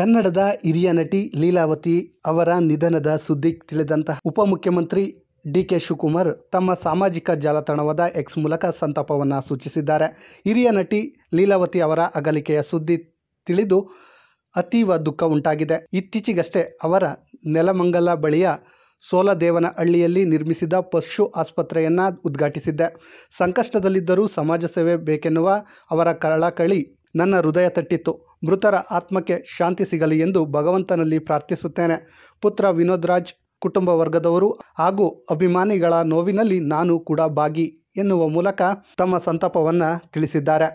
ಕನ್ನಡದ ಹಿರಿಯ ನಟಿ ಲೀಲಾವತಿ ಅವರ ನಿಧನದ ಸುದ್ದಿ ತಿಳಿದಂತಹ ಉಪಮುಖ್ಯಮಂತ್ರಿ ಡಿ ಕೆ ಶಿವಕುಮಾರ್ ತಮ್ಮ ಸಾಮಾಜಿಕ ಜಾಲತಾಣವಾದ ಎಕ್ಸ್ ಮೂಲಕ ಸಂತಾಪವನ್ನು ಸೂಚಿಸಿದ್ದಾರೆ ಹಿರಿಯ ನಟಿ ಲೀಲಾವತಿ ಅವರ ಅಗಲಿಕೆಯ ಸುದ್ದಿ ತಿಳಿದು ಅತೀವ ದುಃಖ ಉಂಟಾಗಿದೆ ಇತ್ತೀಚೆಗಷ್ಟೇ ಅವರ ನೆಲಮಂಗಲ ಬಳಿಯ ಸೋಲದೇವನಹಳ್ಳಿಯಲ್ಲಿ ನಿರ್ಮಿಸಿದ ಪಶು ಆಸ್ಪತ್ರೆಯನ್ನು ಉದ್ಘಾಟಿಸಿದ್ದೆ ಸಂಕಷ್ಟದಲ್ಲಿದ್ದರೂ ಸಮಾಜ ಸೇವೆ ಬೇಕೆನ್ನುವ ಅವರ ಕಳಕಳಿ ನನ್ನ ಹೃದಯ ತಟ್ಟಿತ್ತು ಮೃತರ ಆತ್ಮಕ್ಕೆ ಶಾಂತಿ ಸಿಗಲಿ ಎಂದು ಭಗವಂತನಲ್ಲಿ ಪ್ರಾರ್ಥಿಸುತ್ತೇನೆ ಪುತ್ರ ವಿನೋದ್ ರಾಜ್ ಕುಟುಂಬ ವರ್ಗದವರು ಹಾಗೂ ಅಭಿಮಾನಿಗಳ ನೋವಿನಲ್ಲಿ ನಾನು ಕೂಡ ಭಾಗಿ ಎನ್ನುವ ಮೂಲಕ ತಮ್ಮ ಸಂತಾಪವನ್ನು ತಿಳಿಸಿದ್ದಾರೆ